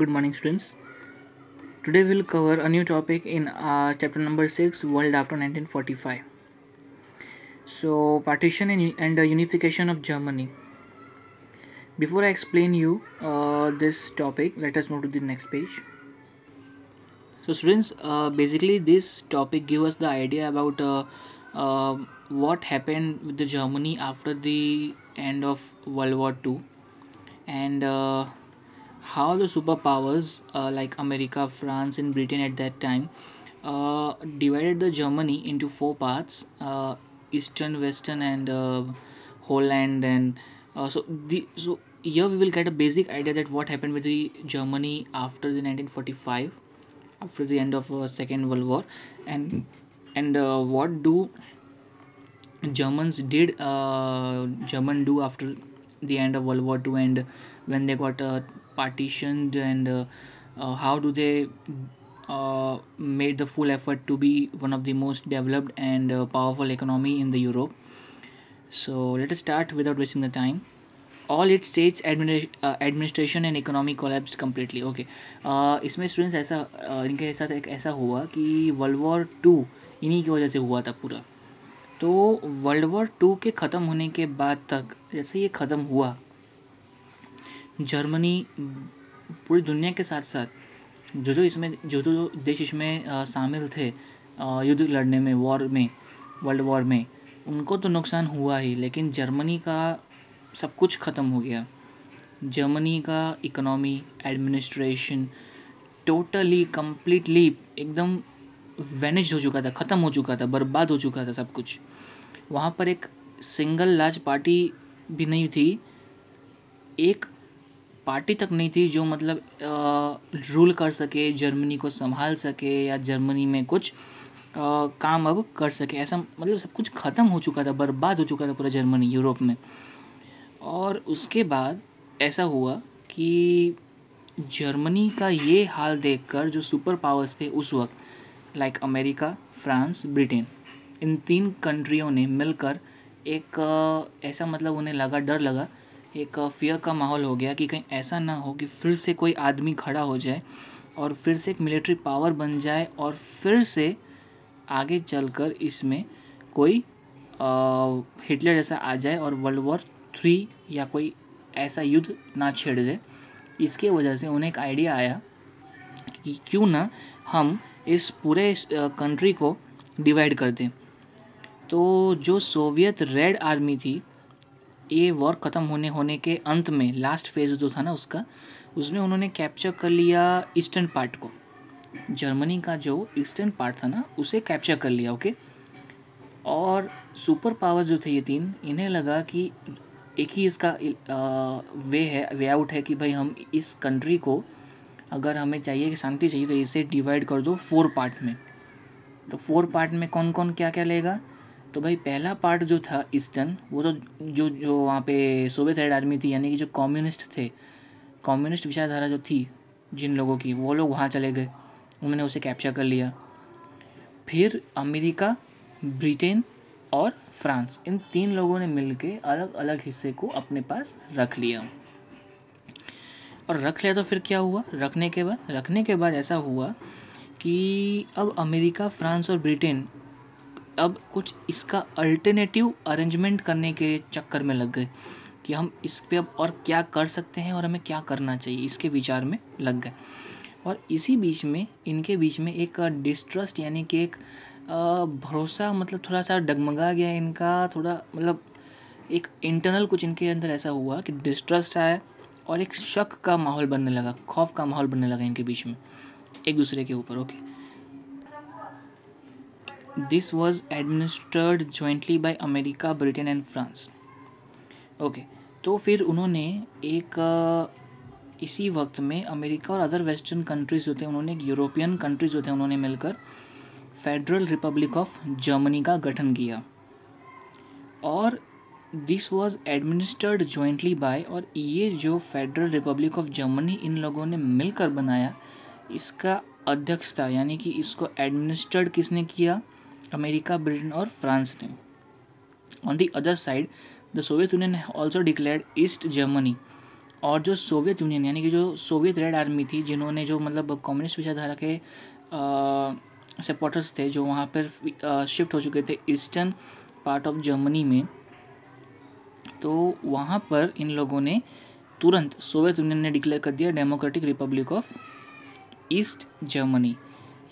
good morning students today we'll cover a new topic in uh, chapter number 6 world after 1945 so partition and, and the unification of germany before i explain you uh, this topic let us move to the next page so students uh, basically this topic gives us the idea about uh, uh, what happened with the germany after the end of world war ii and how the superpowers uh, like America, France, and Britain at that time uh, divided the Germany into four parts: uh, Eastern, Western, and uh, Holland. And uh, so, the, so here we will get a basic idea that what happened with the Germany after the 1945, after the end of uh, Second World War, and and what do Germans did German do after the end of World War Two and when they got uh, partitioned and uh, uh, how do they uh, made the full effort to be one of the most developed and uh, powerful economy in the Europe. So let us start without wasting the time all its states administ- uh, administration and economy collapsed completely okay uh इसमें students ऐसा uh, इनके साथ एक ऐसा हुआ कि world war to इन्हीं की वजह से हुआ था पूरा तो वर्ल्ड वॉर टू के ख़त्म होने के बाद तक जैसे ये ख़त्म हुआ जर्मनी पूरी दुनिया के साथ साथ जो जो इसमें जो जो देश इसमें शामिल थे युद्ध लड़ने में वॉर में वर्ल्ड वॉर में उनको तो नुकसान हुआ ही लेकिन जर्मनी का सब कुछ ख़त्म हो गया जर्मनी का इकोनॉमी एडमिनिस्ट्रेशन टोटली कम्प्लीटली एकदम वैनिश हो चुका था ख़त्म हो चुका था बर्बाद हो चुका था सब कुछ वहाँ पर एक सिंगल लार्ज पार्टी भी नहीं थी एक पार्टी तक नहीं थी जो मतलब रूल कर सके जर्मनी को संभाल सके या जर्मनी में कुछ काम अब कर सके ऐसा मतलब सब कुछ ख़त्म हो चुका था बर्बाद हो चुका था पूरा जर्मनी यूरोप में और उसके बाद ऐसा हुआ कि जर्मनी का ये हाल देखकर जो सुपर पावर्स थे उस वक्त लाइक अमेरिका फ्रांस ब्रिटेन इन तीन कंट्रियों ने मिलकर एक ऐसा मतलब उन्हें लगा डर लगा एक फ़ियर का माहौल हो गया कि कहीं ऐसा ना हो कि फिर से कोई आदमी खड़ा हो जाए और फिर से एक मिलिट्री पावर बन जाए और फिर से आगे चलकर इसमें कोई हिटलर जैसा आ जाए और वर्ल्ड वॉर थ्री या कोई ऐसा युद्ध ना छेड़ दे इसके वजह से उन्हें एक आइडिया आया कि क्यों ना हम इस पूरे कंट्री को डिवाइड कर दें तो जो सोवियत रेड आर्मी थी ए वर्क ख़त्म होने होने के अंत में लास्ट फेज जो था ना उसका उसमें उन्होंने कैप्चर कर लिया ईस्टर्न पार्ट को जर्मनी का जो ईस्टर्न पार्ट था ना उसे कैप्चर कर लिया ओके और सुपर पावर्स जो थे ये तीन इन्हें लगा कि एक ही इसका वे है वे आउट है कि भाई हम इस कंट्री को अगर हमें चाहिए कि शांति चाहिए तो इसे डिवाइड कर दो फोर पार्ट में तो फोर पार्ट में कौन कौन क्या क्या लेगा तो भाई पहला पार्ट जो था ईस्टर्न वो तो जो जो वहाँ पे सोवियत रेड आर्मी थी यानी कि जो कम्युनिस्ट थे कम्युनिस्ट विचारधारा जो थी जिन लोगों की वो लोग वहाँ चले गए उन्होंने उसे कैप्चर कर लिया फिर अमेरिका ब्रिटेन और फ्रांस इन तीन लोगों ने मिल अलग अलग हिस्से को अपने पास रख लिया और रख लिया तो फिर क्या हुआ रखने के बाद रखने के बाद ऐसा हुआ कि अब अमेरिका फ्रांस और ब्रिटेन अब कुछ इसका अल्टरनेटिव अरेंजमेंट करने के चक्कर में लग गए कि हम इस पर अब और क्या कर सकते हैं और हमें क्या करना चाहिए इसके विचार में लग गए और इसी बीच में इनके बीच में एक डिस्ट्रस्ट यानी कि एक भरोसा मतलब थोड़ा सा डगमगा गया इनका थोड़ा मतलब एक इंटरनल कुछ इनके अंदर ऐसा हुआ कि डिस्ट्रस्ट आया और एक शक का माहौल बनने लगा खौफ का माहौल बनने लगा इनके बीच में एक दूसरे के ऊपर okay this was administered jointly by America Britain and France okay तो फिर उन्होंने एक इसी वक्त में अमेरिका और अदर वेस्टर्न कंट्रीज़ होते हैं उन्होंने एक यूरोपियन कंट्रीज़ होते हैं उन्होंने मिलकर फेडरल रिपब्लिक ऑफ जर्मनी का गठन किया और this was administered jointly by और ये जो फेडरल रिपब्लिक ऑफ जर्मनी इन लोगों ने मिलकर बनाया इसका अध्यक्षता यानी कि इसको एडमिनिस्टर्ड किसने किया अमेरिका ब्रिटेन और फ्रांस ने on the other side the Soviet Union also declare East Germany और जो सोवियत यूनियन यानी कि जो सोवियत रेड आर्मी थी जिन्होंने जो मतलब कम्युनिस्ट विचारधारा के सपोर्टर्स थे जो वहाँ पर शिफ्ट हो चुके थे ईस्टर्न पार्ट ऑफ जर्मनी में तो वहाँ पर इन लोगों ने तुरंत सोवियत यूनियन ने डिक्लेयर कर दिया democratic republic of East Germany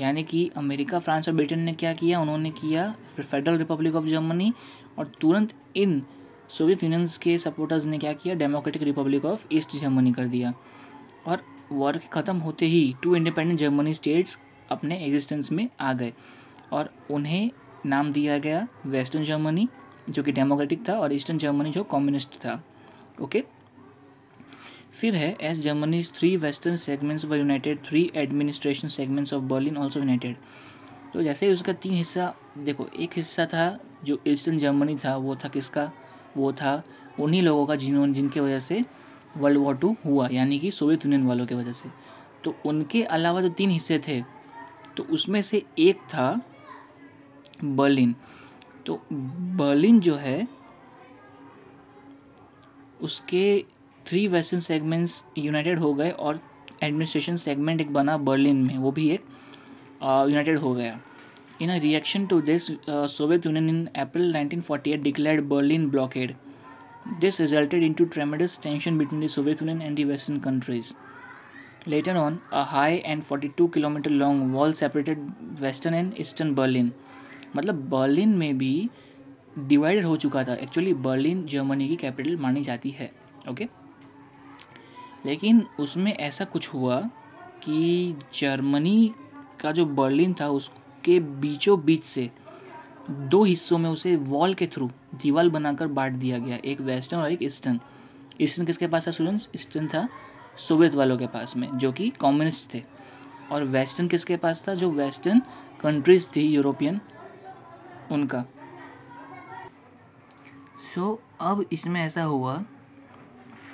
यानी कि अमेरिका फ्रांस और ब्रिटेन ने क्या किया उन्होंने किया फेडरल रिपब्लिक ऑफ जर्मनी और तुरंत इन सोवियत यूनियन के सपोर्टर्स ने क्या किया democratic republic of East Germany कर दिया और वॉर के ख़त्म होते ही टू इंडिपेंडेंट जर्मनी स्टेट्स अपने एग्जिस्टेंस में आ गए और उन्हें नाम दिया गया वेस्टर्न जर्मनी जो कि डेमोक्रेटिक था और ईस्टर्न जर्मनी जो कम्युनिस्ट था ओके okay? फिर है as Germany's three western segments were united three administration segments of Berlin also united तो जैसे ही उसका तीन हिस्सा देखो एक हिस्सा था जो ईस्टर्न जर्मनी था वो था किसका वो था उन्हीं लोगों का जिन्होंने जिनके वजह से वर्ल्ड वॉर टू हुआ यानी कि सोवियत यूनियन वालों की वजह से तो उनके अलावा जो तीन हिस्से थे तो उसमें से एक था बर्लिन तो बर्लिन जो है उसके थ्री वेस्टर्न सेगमेंट्स यूनाइटेड हो गए और एडमिनिस्ट्रेशन सेगमेंट एक बना बर्लिन में वो भी एक यूनाइटेड हो गया in a reaction to this Soviet Union in April 1948 declare Berlin blockade this This into tremendous tension between the union and and western countries later on a high and forty two kilometre long wall separated western and eastern Berlin मतलब Berlin में भी divided हो चुका था actually Berlin Germany की capital मानी जाती है ओके okay? लेकिन उसमें ऐसा कुछ हुआ कि जर्मनी का जो बर्लिन था उसके बीचों बीच से दो हिस्सों में उसे वॉल के थ्रू दीवार बनाकर बांट दिया गया एक वेस्टर्न और एक ईस्टर्न ईस्टर्न किसके पास था स्टूडेंट्स ईस्टर्न था सोवियत वालों के पास में जो कि कम्युनिस्ट थे और वेस्टर्न किसके पास था जो वेस्टर्न कंट्रीज थी यूरोपियन उनका सो so, अब इसमें ऐसा हुआ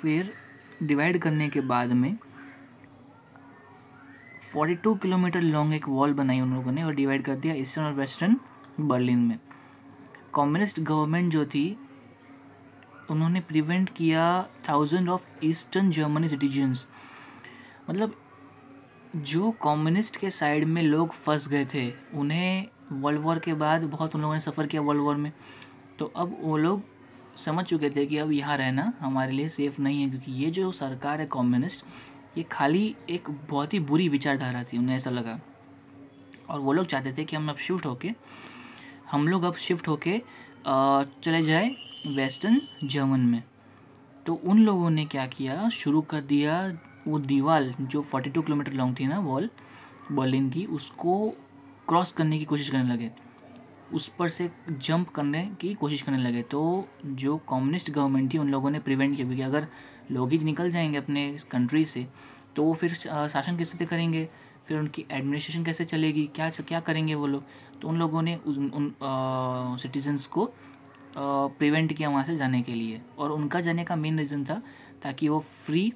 फिर डिवाइड करने के बाद में 42 किलोमीटर लॉन्ग एक वॉल बनाई उन लोगों ने और डिवाइड कर दिया ईस्टर्न और वेस्टर्न बर्लिन में कम्युनिस्ट गवर्नमेंट जो थी उन्होंने प्रिवेंट किया thousand of eastern Germany citizens मतलब जो कम्युनिस्ट के साइड में लोग फंस गए थे उन्हें वर्ल्ड वॉर के बाद बहुत उन लोगों ने सफ़र किया वर्ल्ड वॉर में तो अब वो लोग समझ चुके थे कि अब यहाँ रहना हमारे लिए सेफ़ नहीं है क्योंकि ये जो सरकार है कम्युनिस्ट ये खाली एक बहुत ही बुरी विचारधारा थी उन्हें ऐसा लगा और वो लोग चाहते थे कि हम अब शिफ्ट होके हम लोग अब शिफ्ट होके चले जाए वेस्टर्न जर्मन में तो उन लोगों ने क्या किया शुरू कर दिया वो दीवार जो 42 किलोमीटर लॉन्ग थी ना वॉल बर्लिन की उसको क्रॉस करने की कोशिश करने लगे उस पर से जंप करने की कोशिश करने लगे तो जो कम्युनिस्ट गवर्नमेंट थी उन लोगों ने प्रिवेंट किया क्योंकि अगर लोग ही निकल जाएंगे अपने इस कंट्री से तो वो फिर शासन किस पे करेंगे फिर उनकी एडमिनिस्ट्रेशन कैसे चलेगी क्या क्या करेंगे वो लोग तो उन लोगों ने उन, उन सिटीजन्स को प्रिवेंट किया वहाँ से जाने के लिए और उनका जाने का मेन रीज़न था ताकि वो फ्री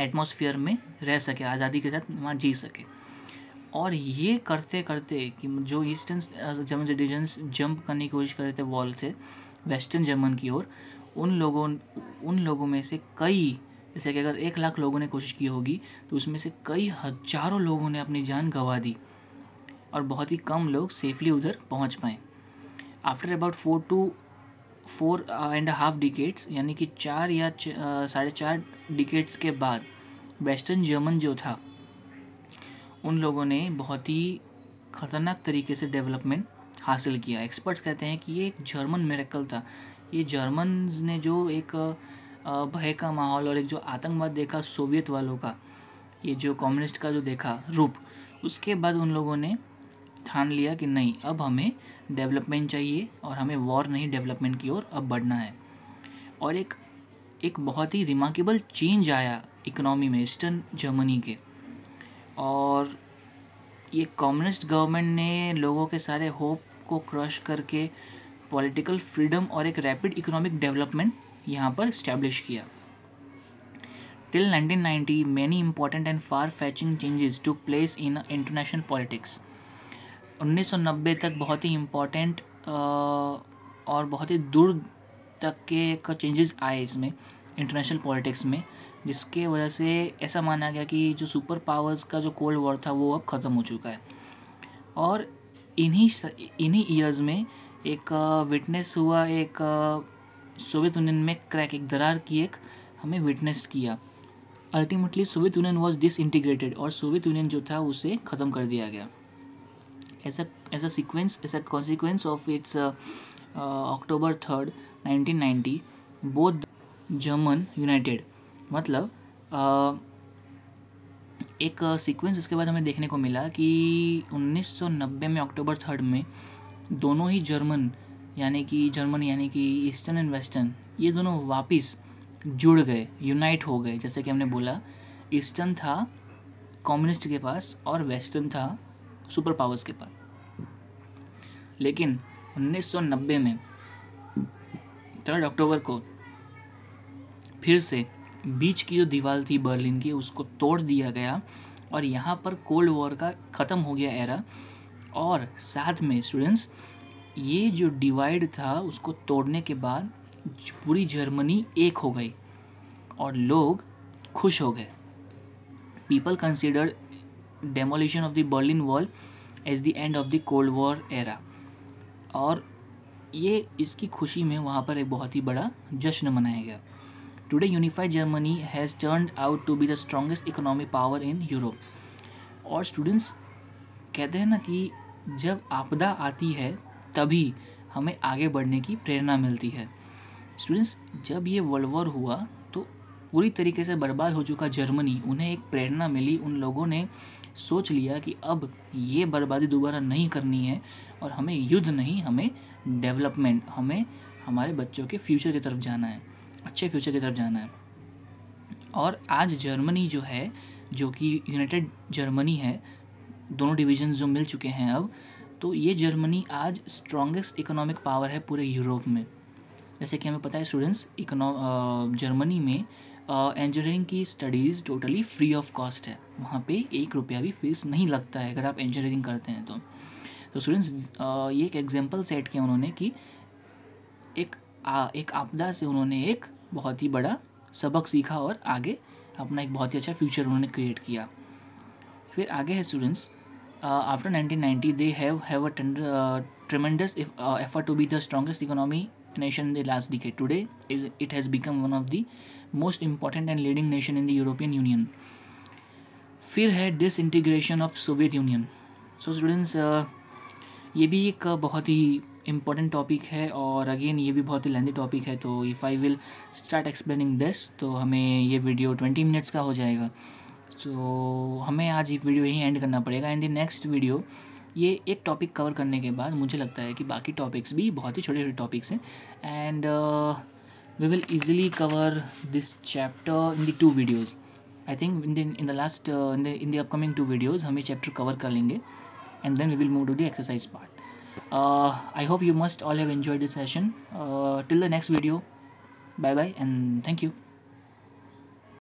एटमोसफियर में रह सके आज़ादी के साथ वहाँ जी सके और ये करते करते कि जो ईस्टर्न जर्मन सिटीजन्स जंप करने की कोशिश कर रहे थे वॉल से वेस्टर्न जर्मन की ओर उन लोगों उन लोगों में से कई जैसे कि अगर एक लाख लोगों ने कोशिश की होगी तो उसमें से कई हजारों लोगों ने अपनी जान गंवा दी और बहुत ही कम लोग सेफली उधर पहुंच पाए after about four to four and half decades यानी कि चार या uh, साढ़े चार डिकेट्स के बाद वेस्टर्न जर्मन जो था उन लोगों ने बहुत ही ख़तरनाक तरीके से डेवलपमेंट हासिल किया एक्सपर्ट्स कहते हैं कि ये एक जर्मन मेरेकल था ये जर्मन ने जो एक भय का माहौल और एक जो आतंकवाद देखा सोवियत वालों का ये जो कम्युनिस्ट का जो देखा रूप उसके बाद उन लोगों ने ठान लिया कि नहीं अब हमें डेवलपमेंट चाहिए और हमें वॉर नहीं डेवलपमेंट की ओर अब बढ़ना है और एक एक बहुत ही रिमार्केबल चेंज आया इकोनॉमी में ईस्टर्न जर्मनी के और ये कम्युनिस्ट गवर्नमेंट ने लोगों के सारे होप को क्रश करके पॉलिटिकल फ्रीडम और एक रैपिड इकोनॉमिक डेवलपमेंट यहाँ पर इस्टेब्लिश किया till 1990, and far reaching changes took place in international politics उन्नीस सौ 1990 तक बहुत ही इम्पोर्टेंट और बहुत ही दूर तक के चेंजेस आए इसमें इंटरनेशनल पॉलिटिक्स में जिसके वजह से ऐसा माना गया कि जो सुपर पावर्स का जो कोल्ड वॉर था वो अब ख़त्म हो चुका है और इन्हीं इन्हीं ईयर्स में एक विटनेस हुआ एक सोवियत यूनियन में क्रैक एक दरार की एक हमें विटनेस किया ultimately Soviet Union was disintegrated और सोवियत यूनियन जो था उसे ख़त्म कर दिया गया ऐसा ऐसा सीक्वेंस ऐसा consequence of its October third nineteen ninety both German united मतलब आ, एक सीक्वेंस इसके बाद हमें देखने को मिला कि 1990 में अक्टूबर थर्ड में दोनों ही जर्मन यानी कि जर्मन यानी कि ईस्टर्न एंड वेस्टर्न ये दोनों वापस जुड़ गए यूनाइट हो गए जैसे कि हमने बोला ईस्टर्न था कम्युनिस्ट के पास और वेस्टर्न था सुपर पावर्स के पास लेकिन 1990 में थर्ड अक्टूबर को फिर से बीच की जो दीवार थी बर्लिन की उसको तोड़ दिया गया और यहाँ पर कोल्ड वॉर का ख़त्म हो गया एरा और साथ में स्टूडेंट्स ये जो डिवाइड था उसको तोड़ने के बाद पूरी जर्मनी एक हो गई और लोग खुश हो गए people consider demolition of the Berlin wall as the end of the cold war era और ये इसकी खुशी में वहाँ पर एक बहुत ही बड़ा जश्न मनाया गया Today, unified Germany has turned out to be the strongest economic power in Europe. और स्टूडेंट्स कहते हैं ना कि जब आपदा आती है तभी हमें आगे बढ़ने की प्रेरणा मिलती है स्टूडेंट्स जब ये वर्ल्ड वॉर हुआ तो पूरी तरीके से बर्बाद हो चुका जर्मनी उन्हें एक प्रेरणा मिली उन लोगों ने सोच लिया कि अब ये बर्बादी दोबारा नहीं करनी है और हमें युद्ध नहीं हमें डेवलपमेंट हमें हमारे बच्चों के फ्यूचर की तरफ जाना है अच्छे फ्यूचर की तरफ जाना है और आज जर्मनी जो है जो कि यूनाइटेड जर्मनी है दोनों डिवीजन जो मिल चुके हैं अब तो ये जर्मनी आज स्ट्रॉन्गेस्ट इकोनॉमिक पावर है पूरे यूरोप में जैसे कि हमें पता है स्टूडेंट्स इकोनॉ जर्मनी में इंजीनियरिंग की studies totally free of cost है वहाँ पे एक रुपया भी फीस नहीं लगता है अगर आप इंजीनियरिंग करते हैं तो तो स्टूडेंट्स ये एक एग्जांपल सेट किया उन्होंने कि एक आ, एक आपदा से उन्होंने एक बहुत ही बड़ा सबक सीखा और आगे अपना एक बहुत ही अच्छा फ्यूचर उन्होंने क्रिएट किया फिर आगे है students after nineteen ninety they have have a effort to be the strongest economy nation in the last decade today is it has become one of the most important and leading nation in the European Union फिर है disintegration of Soviet Union so students ये भी एक बहुत ही important topic है और again ये भी बहुत ही लेंदी टॉपिक है तो if I will start explaining this तो हमें ये वीडियो ट्वेंटी मिनट्स का हो जाएगा सो so, हमें आज ये वीडियो यहीं एंड करना पड़ेगा एंड द नेक्स्ट वीडियो ये एक टॉपिक कवर करने के बाद मुझे लगता है कि बाकी टॉपिक्स भी बहुत ही छोटे छोटे टॉपिक्स हैं and we will easily cover this chapter in the two videos I think in the in the last in the in the upcoming two videos हम ये चैप्टर कवर कर लेंगे and then we will move to the exercise part uh, i hope you must all have enjoyed this session uh, till the next video bye bye and thank you